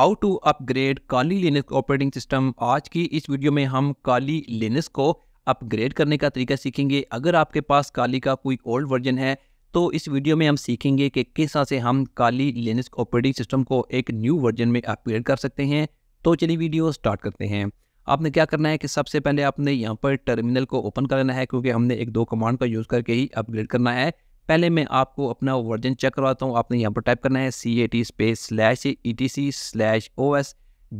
how to upgrade Kali Linux operating system आज की इस वीडियो में हम काली लिनस को अपग्रेड करने का तरीका सीखेंगे अगर आपके पास काली का कोई ओल्ड वर्जन है तो इस वीडियो में हम सीखेंगे कि किस तरह से हम काली लिनस ऑपरेटिंग सिस्टम को एक न्यू वर्जन में अपग्रेड कर सकते हैं तो चलिए वीडियो स्टार्ट करते हैं आपने क्या करना है कि सबसे पहले आपने यहाँ पर टर्मिनल को ओपन कर लेना है क्योंकि हमने एक दो कमांड का यूज़ करके ही अपग्रेड करना है पहले मैं आपको अपना वर्जन चेक करवाता हूँ आपने यहाँ पर टाइप करना है C A T space slash E T C slash O S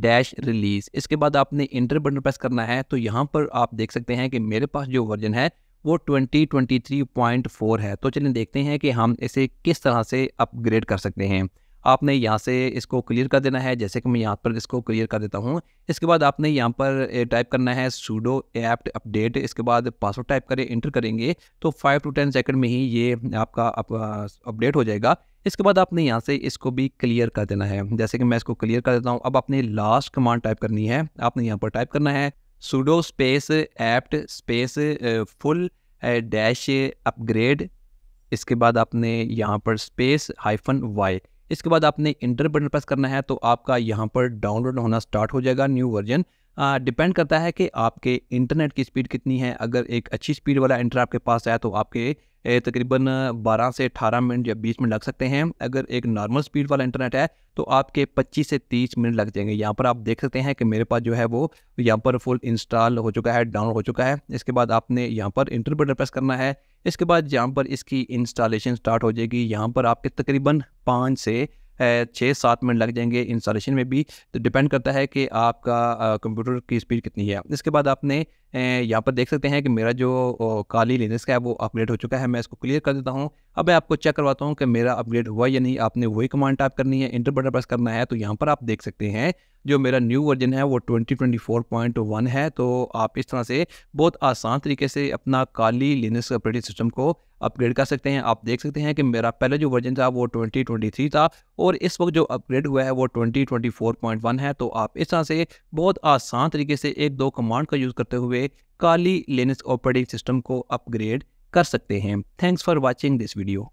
dash release इसके बाद आपने इंटर बटन प्रेस करना है तो यहाँ पर आप देख सकते हैं कि मेरे पास जो वर्जन है वो 2023.4 है तो चलिए देखते हैं कि हम इसे किस तरह से अपग्रेड कर सकते हैं आपने यहाँ से इसको क्लियर कर देना है जैसे कि मैं यहाँ पर इसको क्लियर कर देता हूँ इसके बाद आपने यहाँ पर टाइप करना है सूडो एप्ट अपडेट इसके बाद पासवर्ड टाइप करें इंटर करेंगे तो फाइव टू टेन सेकंड में ही ये आपका अपडेट हो जाएगा इसके बाद आपने यहाँ से इसको भी क्लियर कर देना है जैसे कि मैं इसको क्लियर कर देता हूँ अब आपने लास्ट कमांड टाइप करनी है आपने यहाँ पर टाइप करना है sudo space apt space full dash upgrade इसके बाद आपने यहाँ पर स्पेस हाइफन वाई इसके बाद आपने इंटर बटन प्रेस करना है तो आपका यहाँ पर डाउनलोड होना स्टार्ट हो जाएगा न्यू वर्जन डिपेंड करता है कि आपके इंटरनेट की स्पीड कितनी है अगर एक अच्छी स्पीड वाला इंटर आपके पास आया तो आपके तकरीबन 12 से 18 मिनट या 20 मिनट लग सकते हैं अगर एक नॉर्मल स्पीड वाला इंटरनेट है तो आपके 25 से 30 मिनट लग जाएंगे यहाँ पर आप देख सकते हैं कि मेरे पास जो है वो यहाँ पर फुल इंस्टॉल हो चुका है डाउनलोड हो चुका है इसके बाद आपने यहाँ पर इंटर प्रेस करना है इसके बाद यहाँ पर इसकी इंस्टॉलेशन स्टार्ट हो जाएगी यहाँ पर आपके तकरीबन पाँच से छः सात मिनट लग जाएंगे इंस्टॉलेशन में भी तो डिपेंड करता है कि आपका कंप्यूटर की स्पीड कितनी है इसके बाद आपने यहाँ पर देख सकते हैं कि मेरा जो काली लेंस का है वो अपग्रेड हो चुका है मैं इसको क्लियर कर देता हूँ अब मैं आपको चेक करवाता हूँ कि मेरा अपग्रेड हुआ या नहीं आपने वही कमांड टाइप करनी है इंटर बटन प्रेस करना है तो यहाँ पर आप देख सकते हैं जो मेरा न्यू वर्जन है वो 2024.1 है तो आप इस तरह से बहुत आसान तरीके से अपना काली लिनस ऑपरेटिंग सिस्टम को अपग्रेड कर सकते हैं आप देख सकते हैं कि मेरा पहला जो वर्जन था वो 2023 था और इस वक्त जो अपग्रेड हुआ है वो 2024.1 है तो आप इस तरह से बहुत आसान तरीके से एक दो कमांड का यूज़ करते हुए हुए काली लिनक्स ऑपरेटिंग सिस्टम को अपग्रेड कर सकते हैं thanks for watching this video